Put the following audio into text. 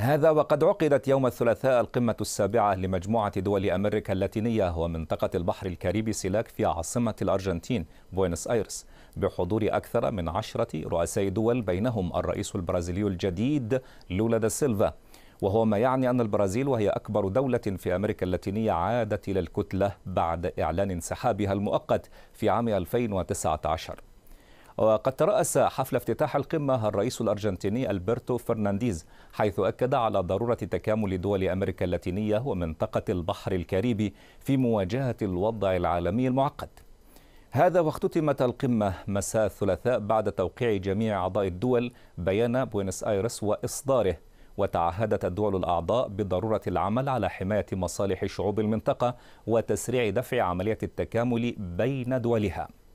هذا وقد عقدت يوم الثلاثاء القمة السابعة لمجموعة دول أمريكا اللاتينية ومنطقة البحر الكاريبي سيلاك في عاصمة الأرجنتين بوينس آيرس بحضور أكثر من عشرة رؤساء دول بينهم الرئيس البرازيلي الجديد لولا دا سيلفا وهو ما يعني أن البرازيل وهي أكبر دولة في أمريكا اللاتينية عادت إلى الكتلة بعد إعلان انسحابها المؤقت في عام 2019 وقد ترأس حفل افتتاح القمة الرئيس الأرجنتيني ألبرتو فرنانديز حيث أكد على ضرورة تكامل دول أمريكا اللاتينية ومنطقة البحر الكاريبي في مواجهة الوضع العالمي المعقد هذا واختتمت القمة مساء الثلاثاء بعد توقيع جميع أعضاء الدول بيان بوينس آيرس وإصداره وتعهدت الدول الأعضاء بضرورة العمل على حماية مصالح شعوب المنطقة وتسريع دفع عملية التكامل بين دولها